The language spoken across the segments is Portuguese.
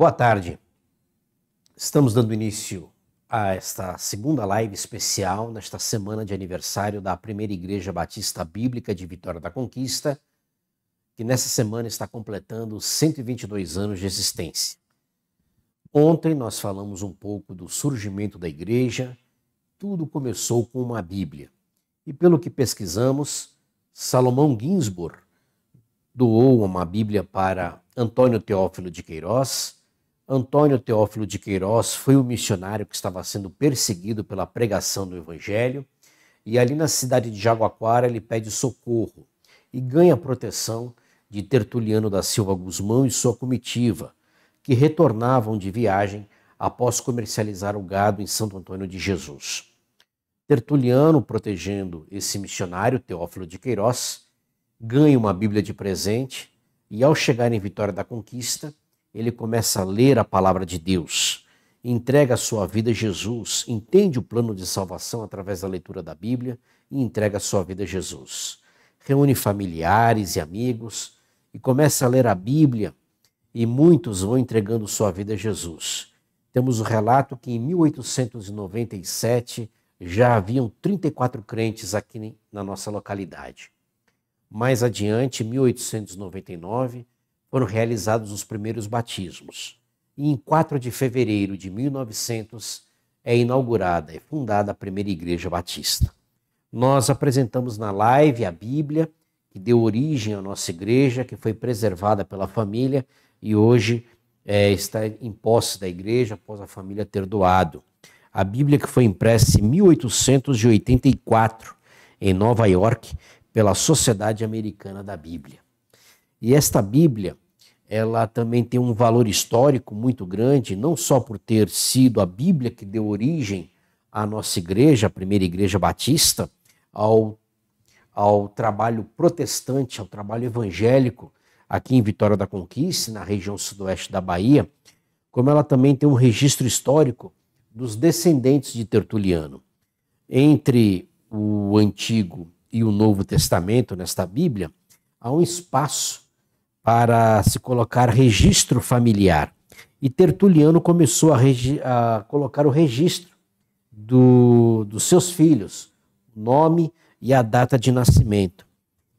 Boa tarde. Estamos dando início a esta segunda live especial nesta semana de aniversário da Primeira Igreja Batista Bíblica de Vitória da Conquista, que nessa semana está completando 122 anos de existência. Ontem nós falamos um pouco do surgimento da igreja. Tudo começou com uma Bíblia. E pelo que pesquisamos, Salomão Ginsburg doou uma Bíblia para Antônio Teófilo de Queiroz Antônio Teófilo de Queiroz foi o um missionário que estava sendo perseguido pela pregação do Evangelho e ali na cidade de Jaguaquara ele pede socorro e ganha proteção de Tertuliano da Silva Guzmão e sua comitiva, que retornavam de viagem após comercializar o gado em Santo Antônio de Jesus. Tertuliano, protegendo esse missionário, Teófilo de Queiroz, ganha uma Bíblia de presente e, ao chegar em Vitória da Conquista, ele começa a ler a palavra de Deus, entrega a sua vida a Jesus, entende o plano de salvação através da leitura da Bíblia e entrega a sua vida a Jesus. Reúne familiares e amigos e começa a ler a Bíblia e muitos vão entregando sua vida a Jesus. Temos o relato que em 1897 já haviam 34 crentes aqui na nossa localidade. Mais adiante, em 1899, foram realizados os primeiros batismos. E em 4 de fevereiro de 1900 é inaugurada e é fundada a primeira Igreja Batista. Nós apresentamos na live a Bíblia, que deu origem à nossa igreja, que foi preservada pela família e hoje é, está em posse da igreja após a família ter doado. A Bíblia que foi impressa em 1884 em Nova York pela Sociedade Americana da Bíblia. E esta Bíblia ela também tem um valor histórico muito grande, não só por ter sido a Bíblia que deu origem à nossa igreja, a primeira igreja batista, ao, ao trabalho protestante, ao trabalho evangélico aqui em Vitória da Conquista, na região sudoeste da Bahia, como ela também tem um registro histórico dos descendentes de Tertuliano. Entre o Antigo e o Novo Testamento, nesta Bíblia, há um espaço para se colocar registro familiar. E Tertuliano começou a, a colocar o registro do, dos seus filhos, nome e a data de nascimento.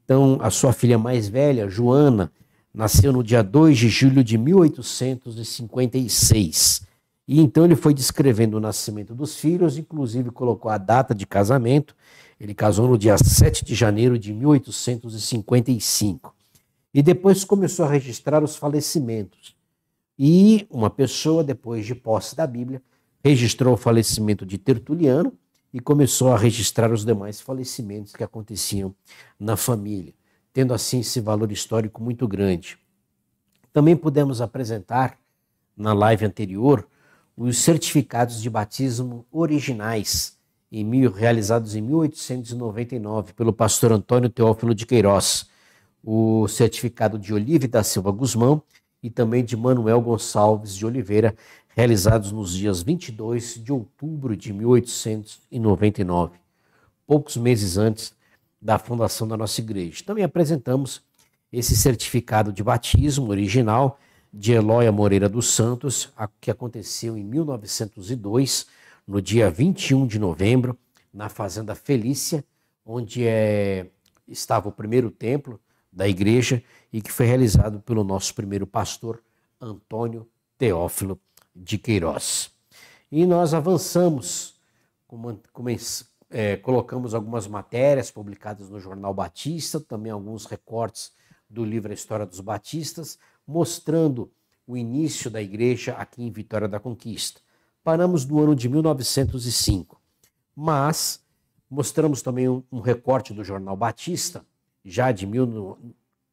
Então, a sua filha mais velha, Joana, nasceu no dia 2 de julho de 1856. E então ele foi descrevendo o nascimento dos filhos, inclusive colocou a data de casamento. Ele casou no dia 7 de janeiro de 1855. E depois começou a registrar os falecimentos. E uma pessoa, depois de posse da Bíblia, registrou o falecimento de Tertuliano e começou a registrar os demais falecimentos que aconteciam na família, tendo assim esse valor histórico muito grande. Também pudemos apresentar na live anterior os certificados de batismo originais em mil, realizados em 1899 pelo pastor Antônio Teófilo de Queiroz o certificado de Olive da Silva Guzmão e também de Manuel Gonçalves de Oliveira, realizados nos dias 22 de outubro de 1899, poucos meses antes da fundação da nossa igreja. Também apresentamos esse certificado de batismo original de Eloia Moreira dos Santos, que aconteceu em 1902, no dia 21 de novembro, na Fazenda Felícia, onde é, estava o primeiro templo da igreja e que foi realizado pelo nosso primeiro pastor, Antônio Teófilo de Queiroz. E nós avançamos, é, colocamos algumas matérias publicadas no Jornal Batista, também alguns recortes do livro A História dos Batistas, mostrando o início da igreja aqui em Vitória da Conquista. Paramos do ano de 1905, mas mostramos também um recorte do Jornal Batista já de mil,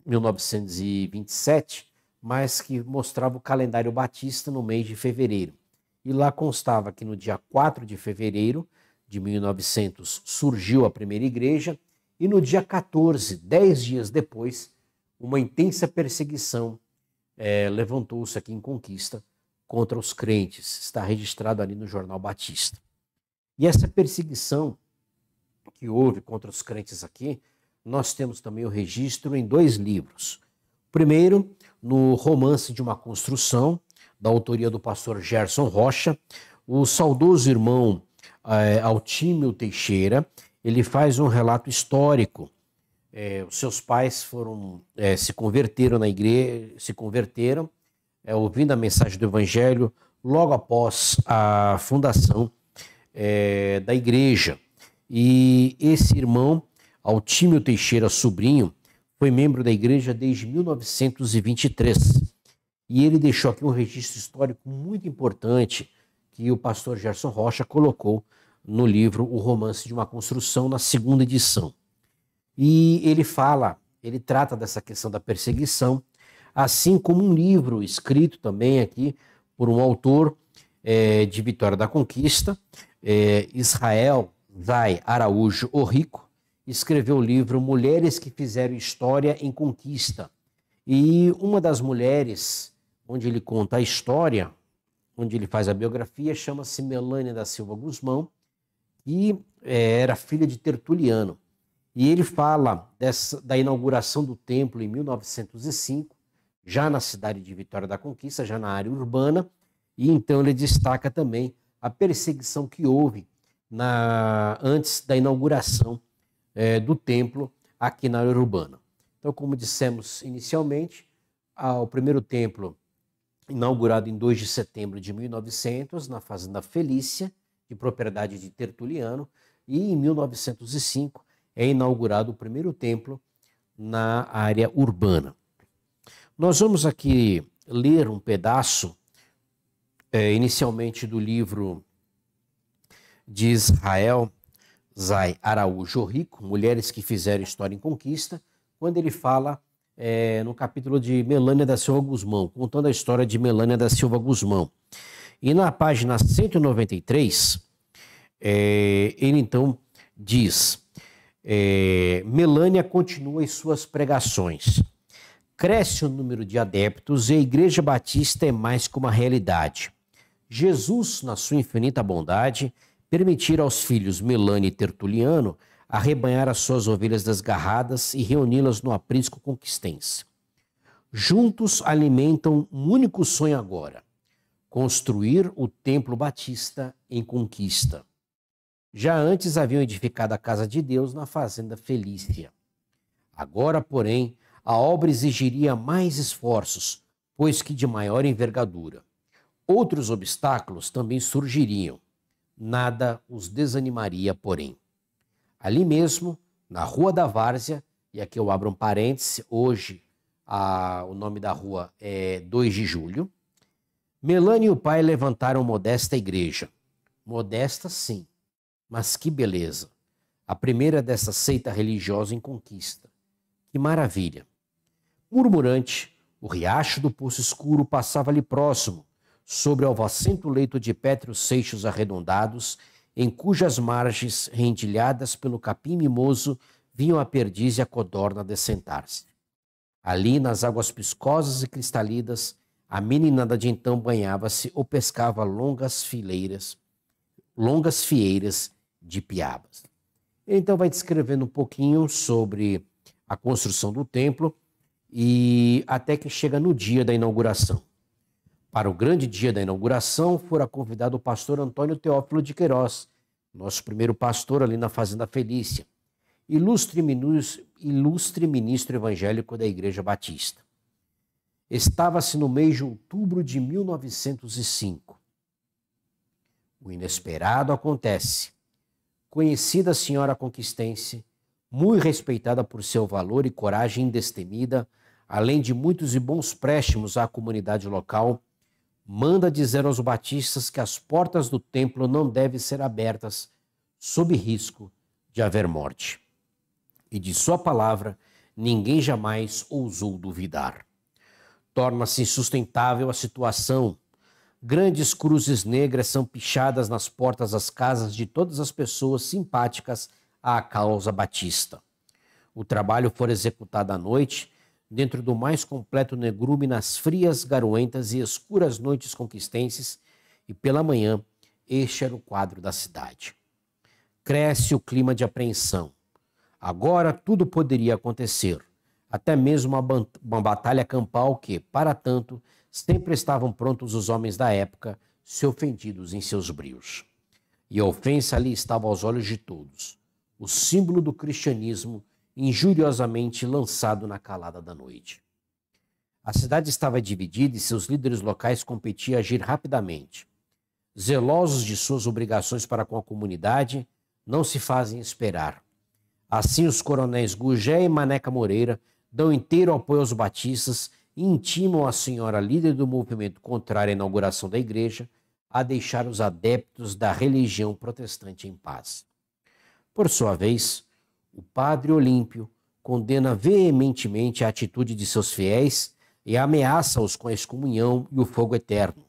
1927, mas que mostrava o calendário batista no mês de fevereiro. E lá constava que no dia 4 de fevereiro de 1900 surgiu a primeira igreja, e no dia 14, dez dias depois, uma intensa perseguição é, levantou-se aqui em Conquista contra os crentes. Está registrado ali no Jornal Batista. E essa perseguição que houve contra os crentes aqui nós temos também o registro em dois livros. Primeiro, no Romance de uma Construção, da autoria do pastor Gerson Rocha, o saudoso irmão é, Altímio Teixeira, ele faz um relato histórico. É, os seus pais foram é, se converteram na igreja, se converteram é, ouvindo a mensagem do Evangelho logo após a fundação da igreja. E esse irmão Altímio Teixeira Sobrinho foi membro da igreja desde 1923. E ele deixou aqui um registro histórico muito importante que o pastor Gerson Rocha colocou no livro O Romance de uma Construção, na segunda edição. E ele fala, ele trata dessa questão da perseguição, assim como um livro escrito também aqui por um autor é, de Vitória da Conquista, é, Israel Zay Araújo Rico, escreveu o livro Mulheres que Fizeram História em Conquista. E uma das mulheres, onde ele conta a história, onde ele faz a biografia, chama-se Melânia da Silva Guzmão, e é, era filha de Tertuliano. E ele fala dessa, da inauguração do templo em 1905, já na cidade de Vitória da Conquista, já na área urbana, e então ele destaca também a perseguição que houve na, antes da inauguração é, do templo aqui na área urbana. Então, como dissemos inicialmente, o primeiro templo, inaugurado em 2 de setembro de 1900, na Fazenda Felícia, de propriedade de Tertuliano, e em 1905 é inaugurado o primeiro templo na área urbana. Nós vamos aqui ler um pedaço, é, inicialmente do livro de Israel Zay Araújo Rico, Mulheres que Fizeram História em Conquista, quando ele fala é, no capítulo de Melânia da Silva Guzmão, contando a história de Melânia da Silva Guzmão. E na página 193, é, ele então diz: é, Melânia continua em suas pregações. Cresce o número de adeptos e a Igreja Batista é mais que uma realidade. Jesus, na sua infinita bondade, permitir aos filhos Melani e Tertuliano arrebanhar as suas ovelhas desgarradas e reuni-las no aprisco conquistense. Juntos alimentam um único sonho agora: construir o Templo Batista em conquista. Já antes haviam edificado a casa de Deus na fazenda Felícia. Agora, porém, a obra exigiria mais esforços, pois que de maior envergadura. Outros obstáculos também surgiriam nada os desanimaria, porém. Ali mesmo, na Rua da Várzea, e aqui eu abro um parêntese, hoje a, o nome da rua é 2 de julho, Melanie e o pai levantaram modesta igreja. Modesta, sim, mas que beleza! A primeira dessa seita religiosa em conquista. Que maravilha! Murmurante, o riacho do Poço Escuro passava ali próximo, sobre o alvacento leito de pétreos seixos arredondados, em cujas margens, rendilhadas pelo capim mimoso, vinham a perdiz e a codorna dessentar-se. Ali, nas águas piscosas e cristalidas, a meninada de então banhava-se ou pescava longas fileiras, longas fieiras de piabas. Ele então vai descrevendo um pouquinho sobre a construção do templo e até que chega no dia da inauguração. Para o grande dia da inauguração, fora convidado o pastor Antônio Teófilo de Queiroz, nosso primeiro pastor ali na Fazenda Felícia, ilustre, ilustre ministro evangélico da Igreja Batista. Estava-se no mês de outubro de 1905. O inesperado acontece. Conhecida senhora conquistense, muito respeitada por seu valor e coragem indestemida, além de muitos e bons préstimos à comunidade local, manda dizer aos batistas que as portas do templo não devem ser abertas sob risco de haver morte. E de sua palavra ninguém jamais ousou duvidar. Torna-se insustentável a situação. Grandes cruzes negras são pichadas nas portas das casas de todas as pessoas simpáticas à causa batista. O trabalho for executado à noite dentro do mais completo negrume nas frias, garoentas e escuras noites conquistenses, e pela manhã este era o quadro da cidade. Cresce o clima de apreensão. Agora tudo poderia acontecer, até mesmo uma, uma batalha campal que, para tanto, sempre estavam prontos os homens da época, se ofendidos em seus brios. E a ofensa ali estava aos olhos de todos, o símbolo do cristianismo injuriosamente lançado na calada da noite. A cidade estava dividida e seus líderes locais competiam a agir rapidamente. Zelosos de suas obrigações para com a comunidade, não se fazem esperar. Assim, os coronéis Gugé e Maneca Moreira dão inteiro apoio aos batistas e intimam a senhora líder do movimento contrário à inauguração da igreja a deixar os adeptos da religião protestante em paz. Por sua vez, o padre Olímpio condena veementemente a atitude de seus fiéis e ameaça-os com a excomunhão e o fogo eterno,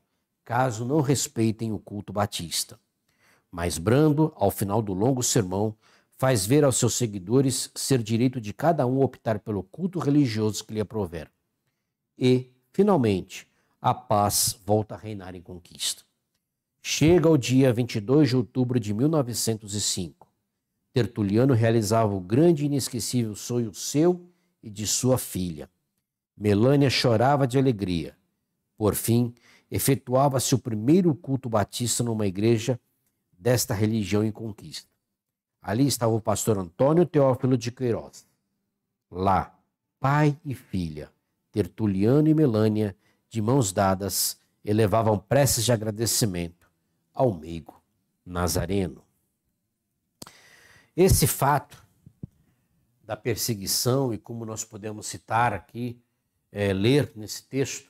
caso não respeitem o culto batista. Mas Brando, ao final do longo sermão, faz ver aos seus seguidores ser direito de cada um optar pelo culto religioso que lhe aprover. E, finalmente, a paz volta a reinar em conquista. Chega o dia 22 de outubro de 1905. Tertuliano realizava o grande e inesquecível sonho seu e de sua filha. Melânia chorava de alegria. Por fim, efetuava-se o primeiro culto batista numa igreja desta religião em conquista. Ali estava o pastor Antônio Teófilo de Queiroz. Lá, pai e filha, Tertuliano e Melânia, de mãos dadas, elevavam preces de agradecimento ao meigo Nazareno. Esse fato da perseguição e como nós podemos citar aqui, é, ler nesse texto,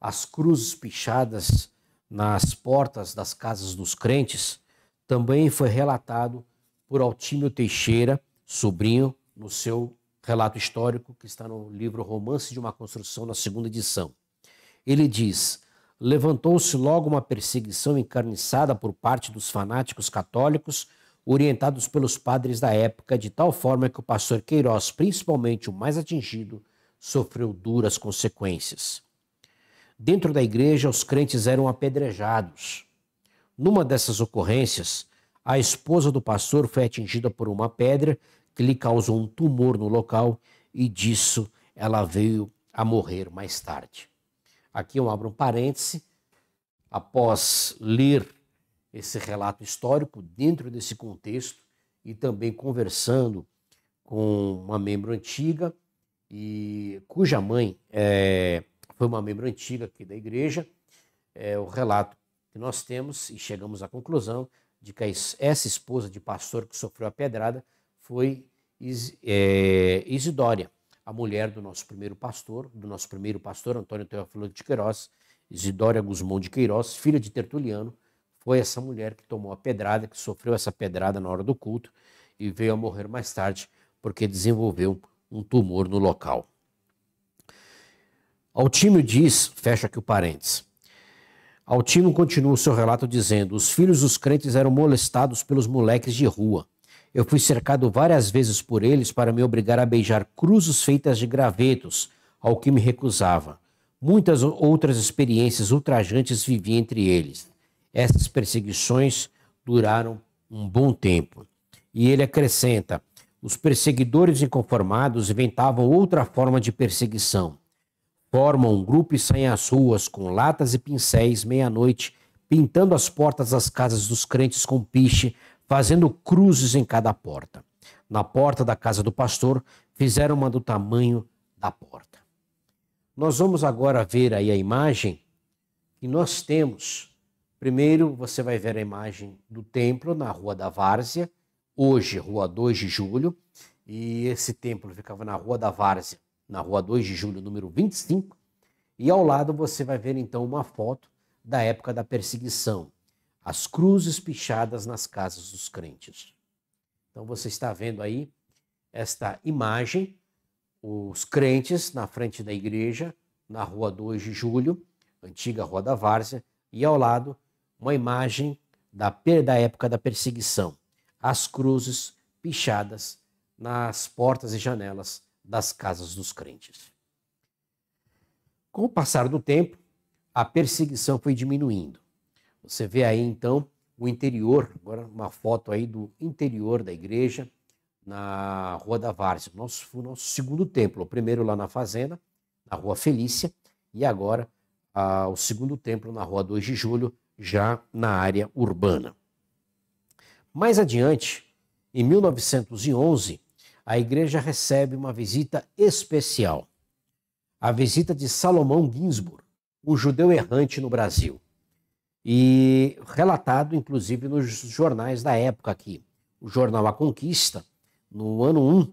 as cruzes pichadas nas portas das casas dos crentes, também foi relatado por Altímio Teixeira, sobrinho, no seu relato histórico que está no livro Romance de uma Construção, na segunda edição. Ele diz: levantou-se logo uma perseguição encarniçada por parte dos fanáticos católicos orientados pelos padres da época, de tal forma que o pastor Queiroz, principalmente o mais atingido, sofreu duras consequências. Dentro da igreja, os crentes eram apedrejados. Numa dessas ocorrências, a esposa do pastor foi atingida por uma pedra que lhe causou um tumor no local e disso ela veio a morrer mais tarde. Aqui eu abro um parêntese. Após ler esse relato histórico dentro desse contexto e também conversando com uma membro antiga e cuja mãe é, foi uma membro antiga aqui da igreja, é, o relato que nós temos e chegamos à conclusão de que essa esposa de pastor que sofreu a pedrada foi é, Isidória, a mulher do nosso primeiro pastor, do nosso primeiro pastor Antônio Teófilo de Queiroz, Isidória Guzmão de Queiroz, filha de Tertuliano, foi essa mulher que tomou a pedrada, que sofreu essa pedrada na hora do culto e veio a morrer mais tarde porque desenvolveu um tumor no local. Altímio diz, fecha aqui o parênteses. Altímio continua o seu relato dizendo: Os filhos dos crentes eram molestados pelos moleques de rua. Eu fui cercado várias vezes por eles para me obrigar a beijar cruzes feitas de gravetos, ao que me recusava. Muitas outras experiências ultrajantes vivi entre eles. Essas perseguições duraram um bom tempo. E ele acrescenta: os perseguidores inconformados inventavam outra forma de perseguição. Formam um grupo e saem às ruas com latas e pincéis meia-noite, pintando as portas das casas dos crentes com piche, fazendo cruzes em cada porta. Na porta da casa do pastor, fizeram uma do tamanho da porta. Nós vamos agora ver aí a imagem que nós temos Primeiro, você vai ver a imagem do templo na Rua da Várzea, hoje, Rua 2 de Julho, e esse templo ficava na Rua da Várzea, na Rua 2 de Julho, número 25, e ao lado você vai ver então uma foto da época da perseguição, as cruzes pichadas nas casas dos crentes. Então você está vendo aí esta imagem, os crentes na frente da igreja, na Rua 2 de Julho, antiga Rua da Várzea, e ao lado uma imagem da, da época da perseguição, as cruzes pichadas nas portas e janelas das casas dos crentes. Com o passar do tempo, a perseguição foi diminuindo. Você vê aí então o interior, agora uma foto aí do interior da igreja na Rua da Várzea, nosso, nosso segundo templo, o primeiro lá na fazenda, na Rua Felícia, e agora ah, o segundo templo na Rua 2 de Julho, já na área urbana. Mais adiante, em 1911, a igreja recebe uma visita especial. A visita de Salomão Ginsburg, o judeu errante no Brasil. E relatado, inclusive, nos jornais da época aqui. O jornal A Conquista, no ano 1,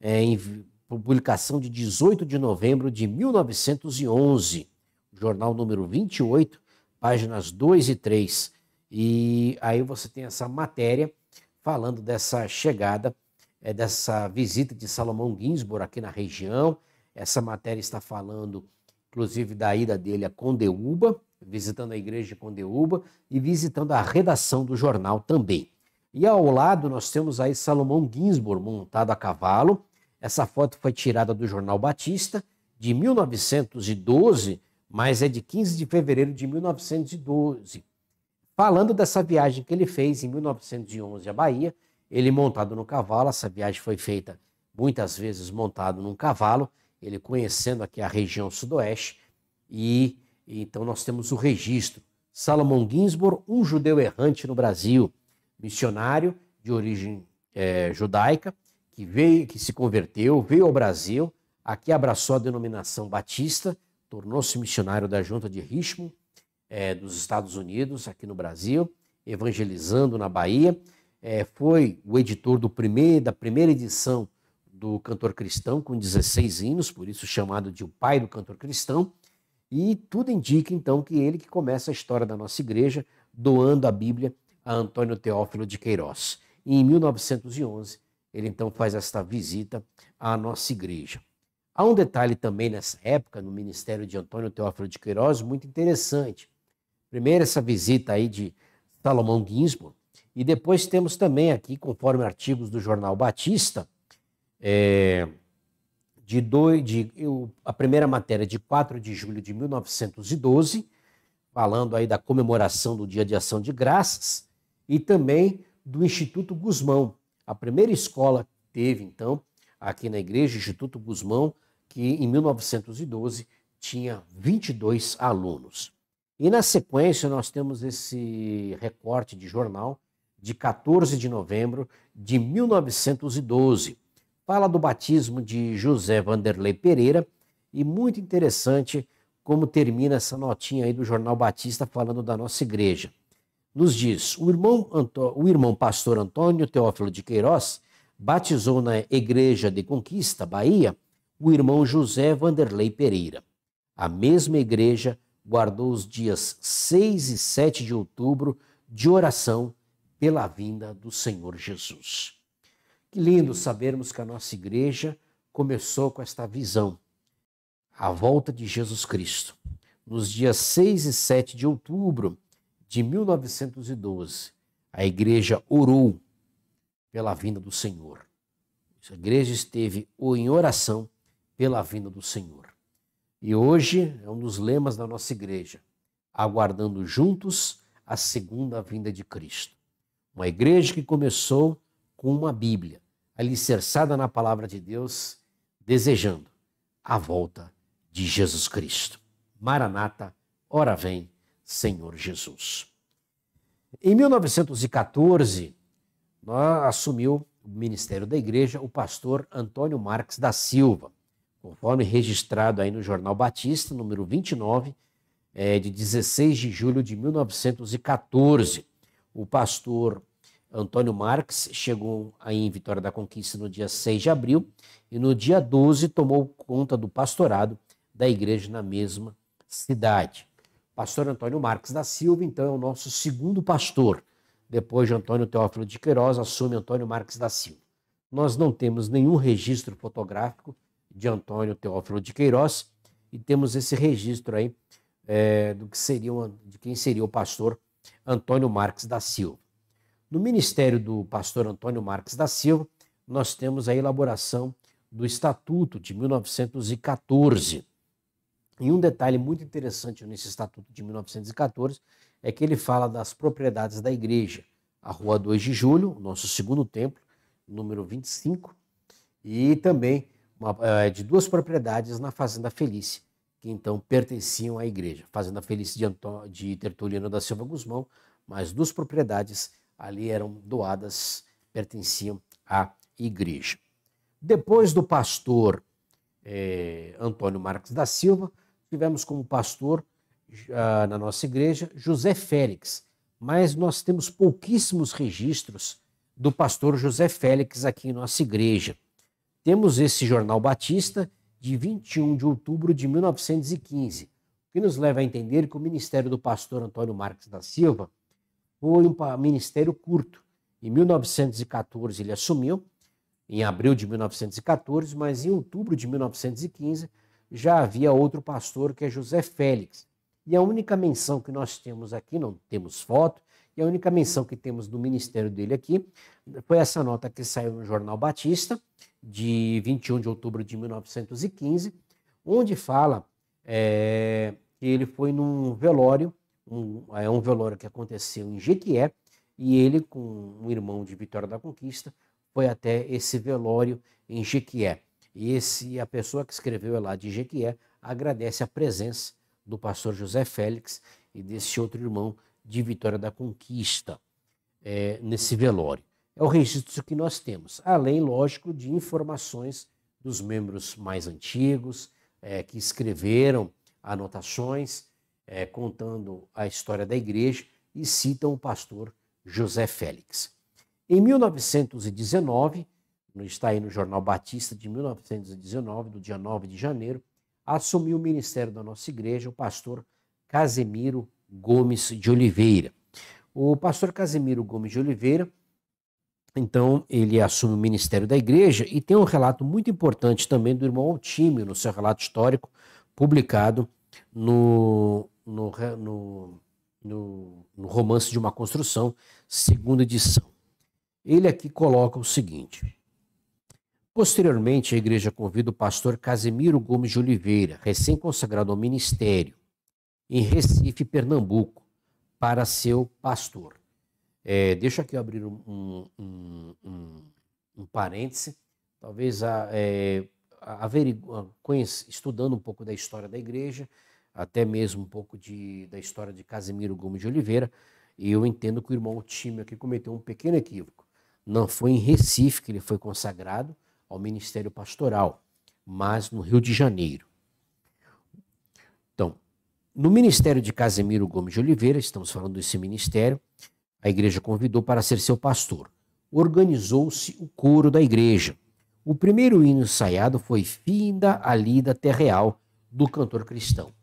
é, em publicação de 18 de novembro de 1911, jornal número 28, páginas 2 e 3. E aí você tem essa matéria falando dessa chegada, é, dessa visita de Salomão Ginsburg aqui na região. Essa matéria está falando, inclusive, da ida dele a Condeúba, visitando a igreja de Condeúba e visitando a redação do jornal também. E ao lado nós temos aí Salomão Ginsburg montado a cavalo. Essa foto foi tirada do jornal Batista de 1912 mas é de 15 de fevereiro de 1912. Falando dessa viagem que ele fez em 1911 à Bahia, ele montado no cavalo, essa viagem foi feita muitas vezes montado num cavalo, ele conhecendo aqui a região sudoeste, e, então nós temos o registro. Salomão Ginsburg, um judeu errante no Brasil, missionário de origem é, judaica, que veio, que se converteu, veio ao Brasil, aqui abraçou a denominação batista, tornou-se missionário da junta de Richmond, é, dos Estados Unidos, aqui no Brasil, evangelizando na Bahia. É, foi o editor do da primeira edição do Cantor Cristão, com 16 hinos, por isso chamado de o pai do cantor cristão. E tudo indica, então, que ele que começa a história da nossa igreja, doando a Bíblia a Antônio Teófilo de Queiroz. E em 1911, ele então faz esta visita à nossa igreja. Há um detalhe também nessa época, no ministério de Antônio Teófilo de Queiroz, muito interessante. Primeiro, essa visita aí de Salomão Ginsburg, e depois temos também aqui, conforme artigos do jornal Batista, é, de dois, de, eu, a primeira matéria de 4 de julho de 1912, falando aí da comemoração do Dia de Ação de Graças, e também do Instituto Guzmão. A primeira escola que teve, então, aqui na igreja, Instituto Guzmão, que em 1912 tinha 22 alunos. E na sequência nós temos esse recorte de jornal de 14 de novembro de 1912. Fala do batismo de José Vanderlei Pereira e muito interessante como termina essa notinha aí do Jornal Batista falando da nossa igreja. Nos diz: o irmão, o irmão pastor Antônio Teófilo de Queiroz batizou na Igreja de Conquista, Bahia, o irmão José Vanderlei Pereira. A mesma igreja guardou os dias 6 e 7 de outubro de oração pela vinda do Senhor Jesus. Que lindo sabermos que a nossa igreja começou com esta visão, a volta de Jesus Cristo. Nos dias 6 e 7 de outubro de 1912, a igreja orou pela vinda do Senhor. A igreja esteve ou em oração pela vinda do Senhor. E hoje é um dos lemas da nossa igreja, aguardando juntos a segunda vinda de Cristo. Uma igreja que começou com uma Bíblia, alicerçada na palavra de Deus, desejando a volta de Jesus Cristo. Maranata, ora vem, Senhor Jesus. Em 1914, assumiu o ministério da igreja o pastor Antônio Marques da Silva conforme registrado aí no Jornal Batista, número 29, é, de 16 de julho de 1914. O pastor Antônio Marx chegou aí em Vitória da Conquista no dia 6 de abril e no dia 12 tomou conta do pastorado da igreja na mesma cidade. Pastor Antônio Marques da Silva, então, é o nosso segundo pastor. Depois de Antônio Teófilo de Queiroz, assume Antônio Marques da Silva. Nós não temos nenhum registro fotográfico de Antônio Teófilo de Queiroz, e temos esse registro aí é, do que seria uma, de quem seria o pastor Antônio Marques da Silva. No ministério do pastor Antônio Marques da Silva, nós temos a elaboração do Estatuto de 1914. E um detalhe muito interessante nesse Estatuto de 1914 é que ele fala das propriedades da igreja. A Rua 2 de Julho, nosso segundo templo, número 25, e também uma, é, de duas propriedades na Fazenda Felice, que então pertenciam à igreja. Fazenda Felice de, Antônio, de Tertuliano da Silva Guzmão, mas duas propriedades ali eram doadas, pertenciam à igreja. Depois do pastor é, Antônio Marques da Silva, tivemos como pastor ah, na nossa igreja José Félix, mas nós temos pouquíssimos registros do pastor José Félix aqui em nossa igreja. Temos esse jornal Batista de 21 de outubro de 1915, o que nos leva a entender que o ministério do pastor Antônio Marques da Silva foi um ministério curto. Em 1914 ele assumiu, em abril de 1914, mas em outubro de 1915 já havia outro pastor que é José Félix. E a única menção que nós temos aqui, não temos foto, e a única menção que temos do ministério dele aqui foi essa nota que saiu no Jornal Batista, de 21 de outubro de 1915, onde fala é, que ele foi num velório, um, é um velório que aconteceu em Jequié, e ele, com um irmão de Vitória da Conquista, foi até esse velório em Jequié. E esse, a pessoa que escreveu é lá de Jequié agradece a presença do pastor José Félix e desse outro irmão de Vitória da Conquista é, nesse velório é o registro que nós temos, além, lógico, de informações dos membros mais antigos, é, que escreveram anotações é, contando a história da igreja e citam o pastor José Félix. Em 1919, está aí no Jornal Batista de 1919, do dia 9 de janeiro, assumiu o ministério da nossa igreja o pastor Casemiro Gomes de Oliveira. O pastor Casemiro Gomes de Oliveira então, ele assume o ministério da igreja e tem um relato muito importante também do irmão Altímio, no seu relato histórico, publicado no, no, no, no, no Romance de uma Construção, segunda edição. Ele aqui coloca o seguinte. Posteriormente, a igreja convida o pastor Casemiro Gomes de Oliveira, recém-consagrado ao ministério, em Recife, Pernambuco, para seu pastor. É, deixa aqui abrir um, um, um, um parêntese, talvez a, é, a, conhece, estudando um pouco da história da igreja, até mesmo um pouco de, da história de Casimiro Gomes de Oliveira, e eu entendo que o irmão Tímeo aqui cometeu um pequeno equívoco. Não foi em Recife que ele foi consagrado ao ministério pastoral, mas no Rio de Janeiro. Então, no ministério de Casimiro Gomes de Oliveira, estamos falando desse ministério, a igreja convidou para ser seu pastor. Organizou-se o coro da igreja. O primeiro hino ensaiado foi Finda a Lida Terreal, do cantor cristão.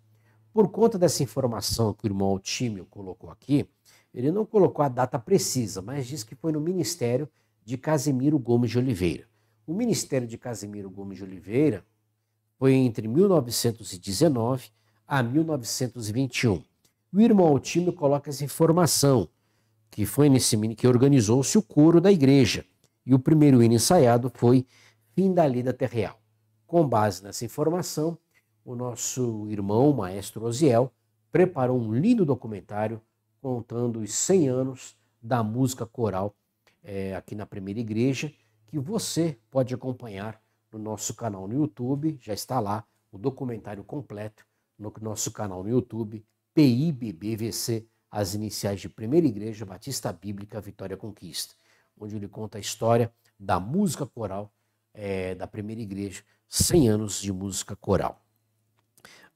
Por conta dessa informação que o irmão Altímio colocou aqui, ele não colocou a data precisa, mas diz que foi no ministério de Casimiro Gomes de Oliveira. O ministério de Casimiro Gomes de Oliveira foi entre 1919 a 1921. O irmão Altímio coloca essa informação que foi nesse que organizou-se o coro da igreja. E o primeiro hino ensaiado foi Fim da Lida Terreal. Com base nessa informação, o nosso irmão, o maestro Oziel, preparou um lindo documentário contando os 100 anos da música coral é, aqui na primeira igreja, que você pode acompanhar no nosso canal no YouTube, já está lá o documentário completo no nosso canal no YouTube, PIBBVC as iniciais de Primeira Igreja Batista Bíblica Vitória Conquista, onde ele conta a história da música coral é, da Primeira Igreja, 100 anos de música coral.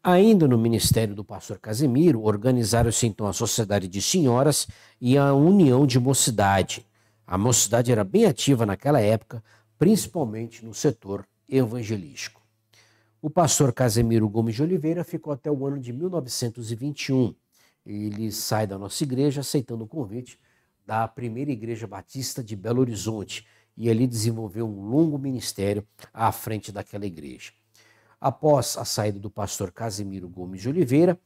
Ainda no ministério do pastor Casimiro, organizaram-se então a Sociedade de Senhoras e a União de Mocidade. A mocidade era bem ativa naquela época, principalmente no setor evangelístico. O pastor Casemiro Gomes de Oliveira ficou até o ano de 1921 ele sai da nossa igreja aceitando o convite da primeira igreja batista de Belo Horizonte e ali desenvolveu um longo ministério à frente daquela igreja. Após a saída do pastor Casimiro Gomes de Oliveira,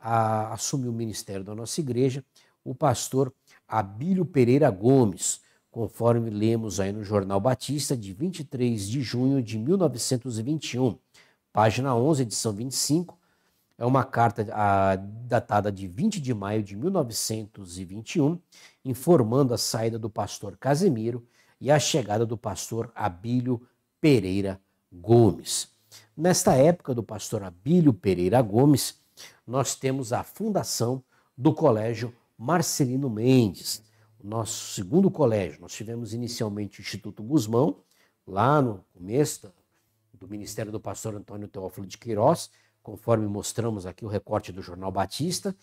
a, assumiu o ministério da nossa igreja o pastor Abílio Pereira Gomes, conforme lemos aí no Jornal Batista de 23 de junho de 1921, página 11, edição 25, é uma carta a, ah, datada de 20 de maio de 1921, informando a saída do pastor Casimiro e a chegada do pastor Abílio Pereira Gomes. Nesta época do pastor Abílio Pereira Gomes, nós temos a fundação do Colégio Marcelino Mendes, nosso segundo colégio. Nós tivemos inicialmente o Instituto Guzmão, lá no começo do Ministério do Pastor Antônio Teófilo de Queiroz, conforme mostramos aqui o recorte do Jornal Batista,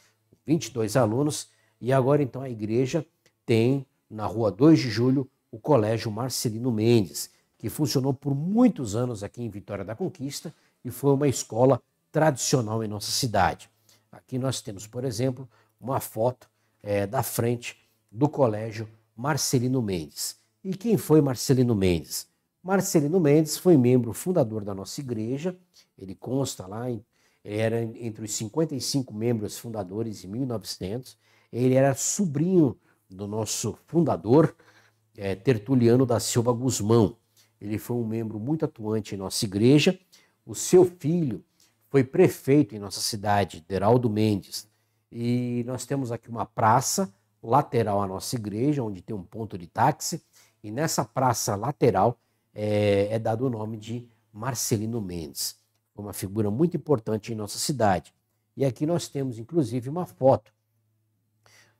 22 alunos, e agora então a igreja tem na rua 2 de julho o Colégio Marcelino Mendes, que funcionou por muitos anos aqui em Vitória da Conquista e foi uma escola tradicional em nossa cidade. Aqui nós temos, por exemplo, uma foto é, da frente do Colégio Marcelino Mendes. E quem foi Marcelino Mendes? Marcelino Mendes foi membro fundador da nossa igreja, ele consta lá em ele era entre os 55 membros fundadores em 1900. Ele era sobrinho do nosso fundador, é, Tertuliano da Silva Guzmão. Ele foi um membro muito atuante em nossa igreja. O seu filho foi prefeito em nossa cidade, Deraldo Mendes. E nós temos aqui uma praça lateral à nossa igreja, onde tem um ponto de táxi. E nessa praça lateral é, é dado o nome de Marcelino Mendes uma figura muito importante em nossa cidade. E aqui nós temos, inclusive, uma foto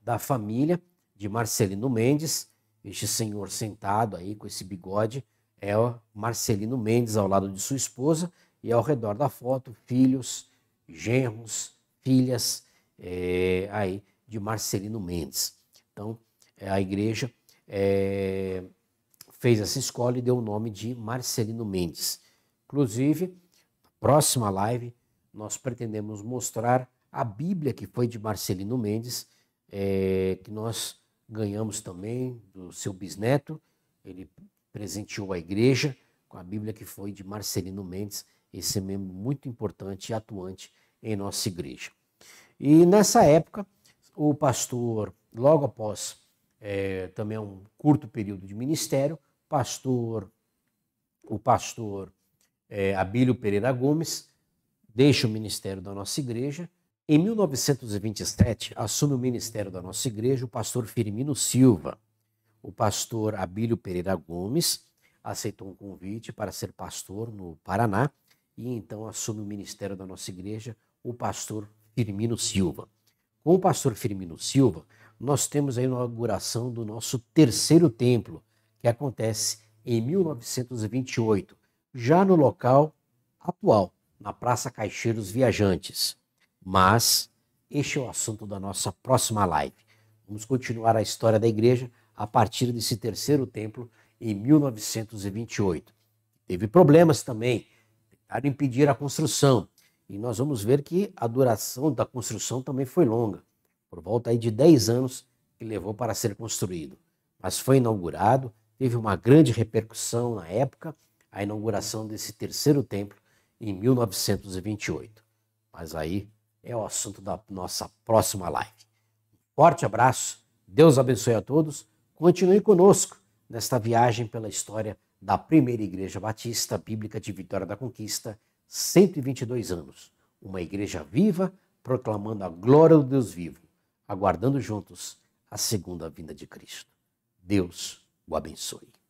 da família de Marcelino Mendes, este senhor sentado aí com esse bigode, é o Marcelino Mendes ao lado de sua esposa e ao redor da foto, filhos, genros, filhas é, aí de Marcelino Mendes. Então, é, a igreja é, fez essa escola e deu o nome de Marcelino Mendes. Inclusive, próxima live, nós pretendemos mostrar a Bíblia que foi de Marcelino Mendes, é, que nós ganhamos também do seu bisneto. Ele presenteou a igreja com a Bíblia que foi de Marcelino Mendes, esse membro muito importante e atuante em nossa igreja. E nessa época, o pastor, logo após é, também um curto período de ministério, pastor, o pastor é, Abílio Pereira Gomes, deixa o ministério da nossa igreja. Em 1927, assume o ministério da nossa igreja o pastor Firmino Silva. O pastor Abílio Pereira Gomes aceitou um convite para ser pastor no Paraná e então assume o ministério da nossa igreja o pastor Firmino Silva. Com o pastor Firmino Silva, nós temos a inauguração do nosso terceiro templo, que acontece em 1928 já no local atual, na Praça Caixeiros Viajantes. Mas este é o assunto da nossa próxima live. Vamos continuar a história da igreja a partir desse terceiro templo em 1928. Teve problemas também, tentaram impedir a construção. E nós vamos ver que a duração da construção também foi longa, por volta aí de 10 anos que levou para ser construído. Mas foi inaugurado, teve uma grande repercussão na época a inauguração desse terceiro templo em 1928. Mas aí é o assunto da nossa próxima live. Forte abraço, Deus abençoe a todos. Continue conosco nesta viagem pela história da primeira Igreja Batista Bíblica de Vitória da Conquista, 122 anos. Uma igreja viva, proclamando a glória do Deus vivo, aguardando juntos a segunda vinda de Cristo. Deus o abençoe.